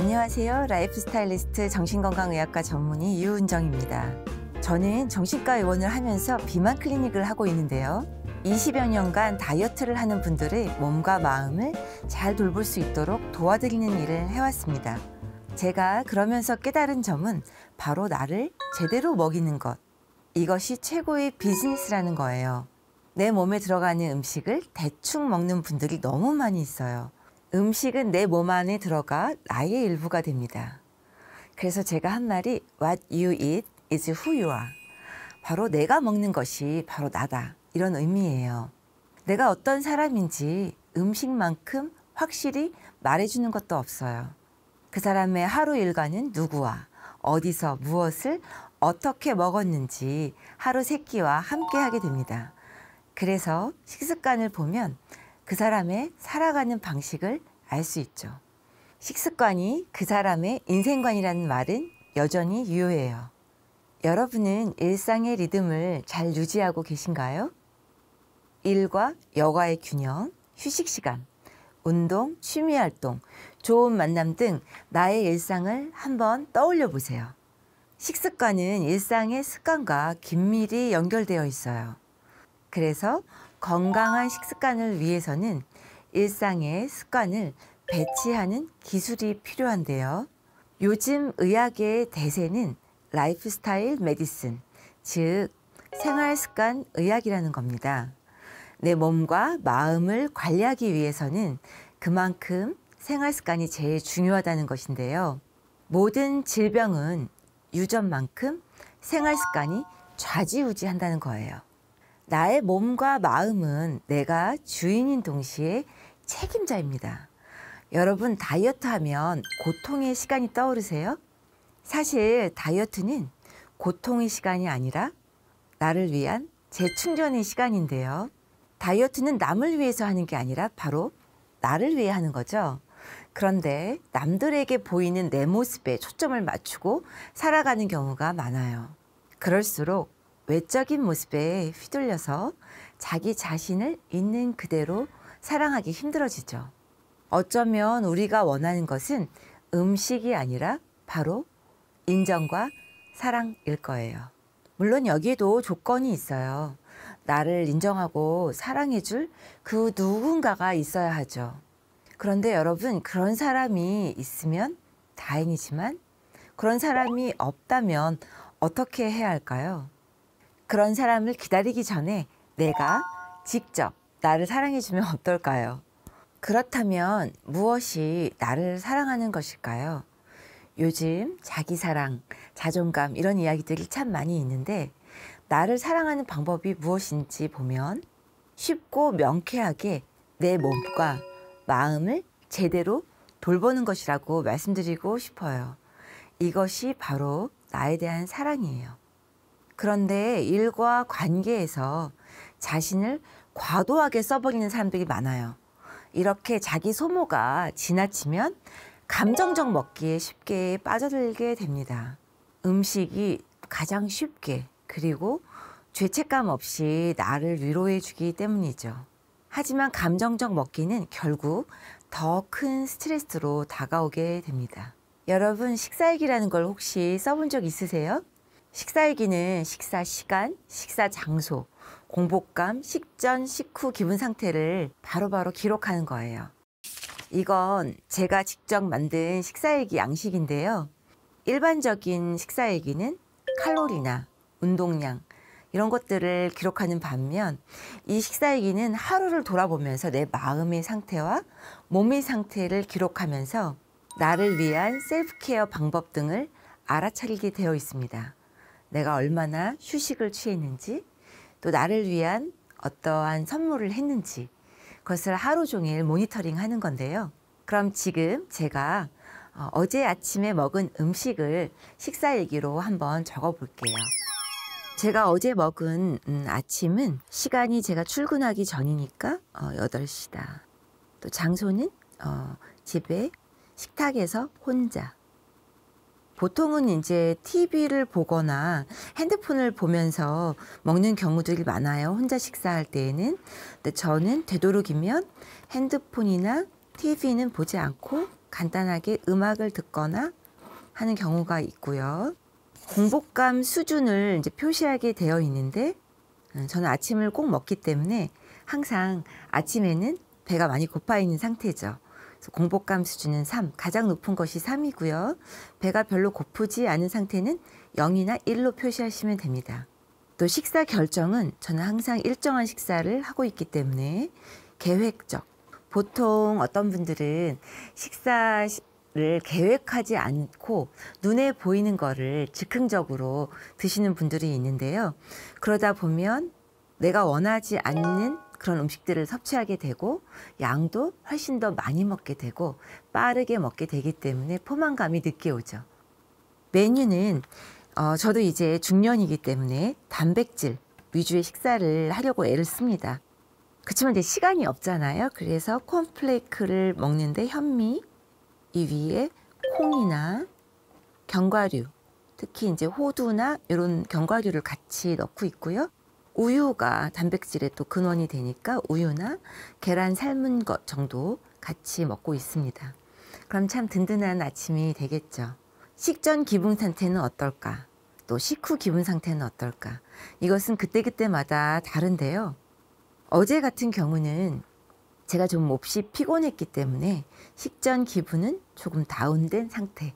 안녕하세요. 라이프 스타일리스트 정신건강의학과 전문의 유은정입니다. 저는 정신과 의원을 하면서 비만 클리닉을 하고 있는데요. 20여 년간 다이어트를 하는 분들의 몸과 마음을 잘 돌볼 수 있도록 도와드리는 일을 해왔습니다. 제가 그러면서 깨달은 점은 바로 나를 제대로 먹이는 것. 이것이 최고의 비즈니스라는 거예요. 내 몸에 들어가는 음식을 대충 먹는 분들이 너무 많이 있어요. 음식은 내 몸 안에 들어가 나의 일부가 됩니다. 그래서 제가 한 말이 What you eat is who you are. 바로 내가 먹는 것이 바로 나다. 이런 의미예요. 내가 어떤 사람인지 음식만큼 확실히 말해주는 것도 없어요. 그 사람의 하루 일과는 누구와 어디서 무엇을 어떻게 먹었는지 하루 세끼와 함께 하게 됩니다. 그래서 식습관을 보면 그 사람의 살아가는 방식을 알 수 있죠. 식습관이 그 사람의 인생관이라는 말은 여전히 유효해요. 여러분은 일상의 리듬을 잘 유지하고 계신가요? 일과 여가의 균형, 휴식 시간, 운동, 취미 활동, 좋은 만남 등 나의 일상을 한번 떠올려 보세요. 식습관은 일상의 습관과 긴밀히 연결되어 있어요. 그래서 건강한 식습관을 위해서는 일상의 습관을 배치하는 기술이 필요한데요. 요즘 의학의 대세는 라이프스타일 메디슨, 즉 생활습관 의학이라는 겁니다. 내 몸과 마음을 관리하기 위해서는 그만큼 생활습관이 제일 중요하다는 것인데요. 모든 질병은 유전만큼 생활습관이 좌지우지한다는 거예요. 나의 몸과 마음은 내가 주인인 동시에 책임자입니다. 여러분 다이어트 하면 고통의 시간이 떠오르세요? 사실 다이어트는 고통의 시간이 아니라 나를 위한 재충전의 시간인데요. 다이어트는 남을 위해서 하는 게 아니라 바로 나를 위해 하는 거죠. 그런데 남들에게 보이는 내 모습에 초점을 맞추고 살아가는 경우가 많아요. 그럴수록 외적인 모습에 휘둘려서 자기 자신을 있는 그대로 사랑하기 힘들어지죠. 어쩌면 우리가 원하는 것은 음식이 아니라 바로 인정과 사랑일 거예요. 물론 여기에도 조건이 있어요. 나를 인정하고 사랑해줄 그 누군가가 있어야 하죠. 그런데 여러분, 그런 사람이 있으면 다행이지만 그런 사람이 없다면 어떻게 해야 할까요? 그런 사람을 기다리기 전에 내가 직접 나를 사랑해주면 어떨까요? 그렇다면 무엇이 나를 사랑하는 것일까요? 요즘 자기사랑, 자존감 이런 이야기들이 참 많이 있는데 나를 사랑하는 방법이 무엇인지 보면 쉽고 명쾌하게 내 몸과 마음을 제대로 돌보는 것이라고 말씀드리고 싶어요. 이것이 바로 나에 대한 사랑이에요. 그런데 일과 관계에서 자신을 과도하게 써버리는 사람들이 많아요. 이렇게 자기 소모가 지나치면 감정적 먹기에 쉽게 빠져들게 됩니다. 음식이 가장 쉽게 그리고 죄책감 없이 나를 위로해 주기 때문이죠. 하지만 감정적 먹기는 결국 더 큰 스트레스로 다가오게 됩니다. 여러분 식사액이라는걸 혹시 써본 적 있으세요? 식사일기는 식사 시간, 식사 장소, 공복감, 식전, 식후 기분 상태를 바로바로 바로 기록하는 거예요. 이건 제가 직접 만든 식사일기 양식인데요. 일반적인 식사일기는 칼로리나 운동량, 이런 것들을 기록하는 반면 이 식사일기는 하루를 돌아보면서 내 마음의 상태와 몸의 상태를 기록하면서 나를 위한 셀프케어 방법 등을 알아차리게 되어 있습니다. 내가 얼마나 휴식을 취했는지 또 나를 위한 어떠한 선물을 했는지 그것을 하루 종일 모니터링 하는 건데요. 그럼 지금 제가 어, 어제 아침에 먹은 음식을 식사 얘기로 한번 적어 볼게요. 제가 어제 먹은 음, 아침은 시간이 제가 출근하기 전이니까 어, 8시다. 또 장소는 어, 집에 식탁에서 혼자. 보통은 이제 TV를 보거나 핸드폰을 보면서 먹는 경우들이 많아요. 혼자 식사할 때에는. 근데 저는 되도록이면 핸드폰이나 TV는 보지 않고 간단하게 음악을 듣거나 하는 경우가 있고요. 공복감 수준을 이제 표시하게 되어 있는데 음, 저는 아침을 꼭 먹기 때문에 항상 아침에는 배가 많이 고파 있는 상태죠. 공복감 수준은 3, 가장 높은 것이 3이고요. 배가 별로 고프지 않은 상태는 0이나 1로 표시하시면 됩니다. 또 식사 결정은 저는 항상 일정한 식사를 하고 있기 때문에 계획적. 보통 어떤 분들은 식사 를 계획하지 않고 눈에 보이는 거를 즉흥적으로 드시는 분들이 있는데요. 그러다 보면 내가 원하지 않는 그런 음식들을 섭취하게 되고 양도 훨씬 더 많이 먹게 되고 빠르게 먹게 되기 때문에 포만감이 늦게 오죠. 메뉴는 어, 저도 이제 중년이기 때문에 단백질 위주의 식사를 하려고 애를 씁니다. 그렇지만 이제 시간이 없잖아요. 그래서 콘플레이크를 먹는데 현미 이 위에 콩이나 견과류 특히 이제 호두나 이런 견과류를 같이 넣고 있고요. 우유가 단백질의 또 근원이 되니까 우유나 계란 삶은 것 정도 같이 먹고 있습니다. 그럼 참 든든한 아침이 되겠죠. 식전 기분 상태는 어떨까? 또 식후 기분 상태는 어떨까? 이것은 그때그때마다 다른데요. 어제 같은 경우는 제가 좀 몹시 피곤했기 때문에 식전 기분은 조금 다운된 상태.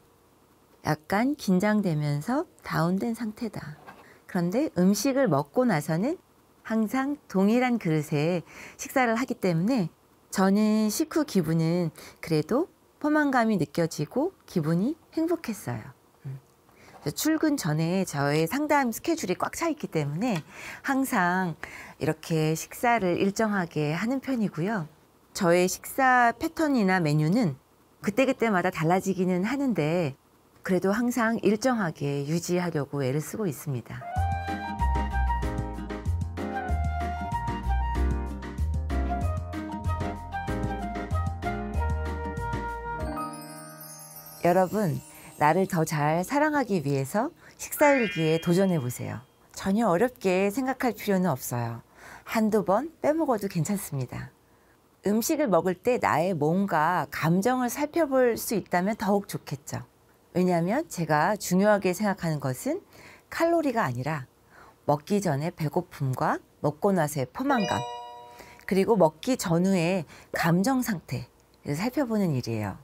약간 긴장되면서 다운된 상태다. 그런데 음식을 먹고 나서는 항상 동일한 그릇에 식사를 하기 때문에 저는 식후 기분은 그래도 포만감이 느껴지고 기분이 행복했어요. 음. 출근 전에 저의 상담 스케줄이 꽉 차 있기 때문에 항상 이렇게 식사를 일정하게 하는 편이고요. 저의 식사 패턴이나 메뉴는 그때그때마다 달라지기는 하는데 그래도 항상 일정하게 유지하려고 애를 쓰고 있습니다. 여러분, 나를 더 잘 사랑하기 위해서 식사일기에 도전해 보세요. 전혀 어렵게 생각할 필요는 없어요. 한두 번 빼먹어도 괜찮습니다. 음식을 먹을 때 나의 몸과 감정을 살펴볼 수 있다면 더욱 좋겠죠. 왜냐하면 제가 중요하게 생각하는 것은 칼로리가 아니라 먹기 전에 배고픔과 먹고 나서의 포만감, 그리고 먹기 전후의 감정 상태를 살펴보는 일이에요.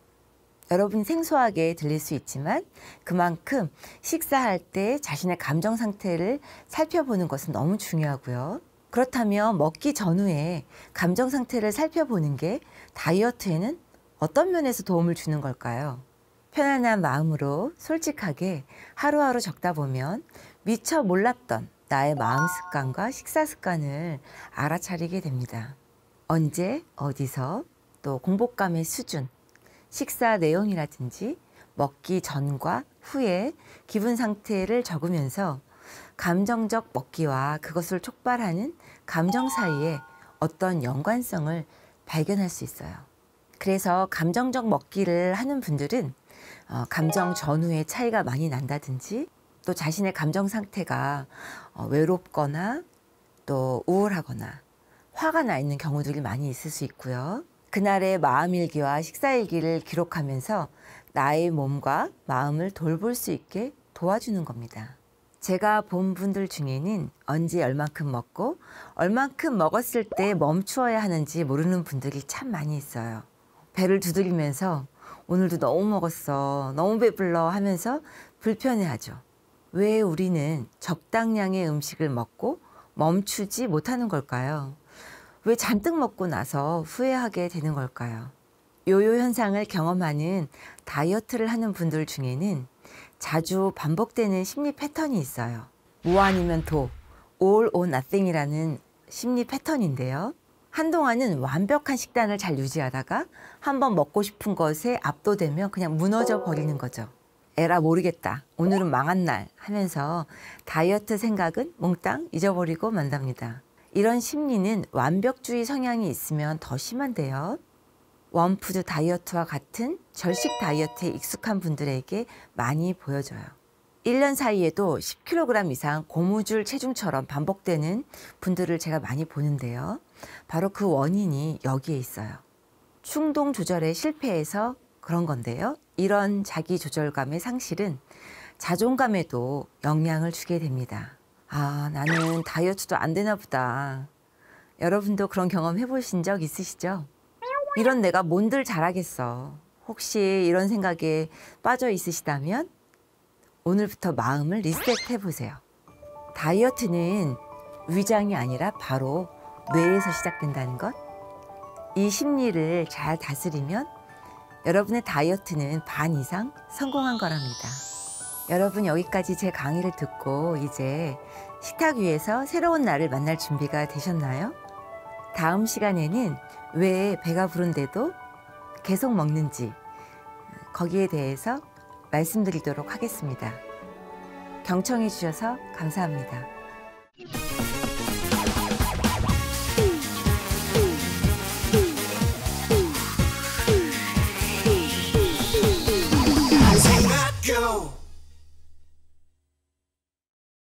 여러분 생소하게 들릴 수 있지만 그만큼 식사할 때 자신의 감정 상태를 살펴보는 것은 너무 중요하고요. 그렇다면 먹기 전후에 감정 상태를 살펴보는 게 다이어트에는 어떤 면에서 도움을 주는 걸까요? 편안한 마음으로 솔직하게 하루하루 적다 보면 미처 몰랐던 나의 마음 습관과 식사 습관을 알아차리게 됩니다. 언제, 어디서, 또 공복감의 수준, 식사 내용이라든지 먹기 전과 후에 기분 상태를 적으면서 감정적 먹기와 그것을 촉발하는 감정 사이에 어떤 연관성을 발견할 수 있어요. 그래서 감정적 먹기를 하는 분들은 어, 감정 전후의 차이가 많이 난다든지 또 자신의 감정 상태가 어, 외롭거나 또 우울하거나 화가 나 있는 경우들이 많이 있을 수 있고요. 그날의 마음일기와 식사일기를 기록하면서 나의 몸과 마음을 돌볼 수 있게 도와주는 겁니다. 제가 본 분들 중에는 언제 얼만큼 먹고 얼만큼 먹었을 때 멈추어야 하는지 모르는 분들이 참 많이 있어요. 배를 두드리면서 오늘도 너무 먹었어, 너무 배불러 하면서 불편해하죠. 왜 우리는 적당량의 음식을 먹고 멈추지 못하는 걸까요? 왜 잔뜩 먹고 나서 후회하게 되는 걸까요? 요요 현상을 경험하는 다이어트를 하는 분들 중에는 자주 반복되는 심리 패턴이 있어요. 뭐 아니면 도, all or nothing이라는 심리 패턴인데요. 한동안은 완벽한 식단을 잘 유지하다가 한번 먹고 싶은 것에 압도되면 그냥 무너져 버리는 거죠. 에라 모르겠다. 오늘은 망한 날 하면서 다이어트 생각은 몽땅 잊어버리고 만답니다. 이런 심리는 완벽주의 성향이 있으면 더 심한데요. 원푸드 다이어트와 같은 절식 다이어트에 익숙한 분들에게 많이 보여져요. 1년 사이에도 10kg 이상 고무줄 체중처럼 반복되는 분들을 제가 많이 보는데요. 바로 그 원인이 여기에 있어요. 충동 조절에 실패해서 그런 건데요. 이런 자기 조절감의 상실은 자존감에도 영향을 주게 됩니다. 아, 나는 다이어트도 안 되나 보다. 여러분도 그런 경험 해보신 적 있으시죠? 이런 내가 뭔들 잘하겠어. 혹시 이런 생각에 빠져 있으시다면 오늘부터 마음을 리셋해 보세요. 다이어트는 위장이 아니라 바로 뇌에서 시작된다는 것. 이 심리를 잘 다스리면 여러분의 다이어트는 반 이상 성공한 거랍니다. 여러분 여기까지 제 강의를 듣고 이제 식탁 위에서 새로운 나를 만날 준비가 되셨나요? 다음 시간에는 왜 배가 부른데도 계속 먹는지 거기에 대해서 말씀드리도록 하겠습니다. 경청해 주셔서 감사합니다.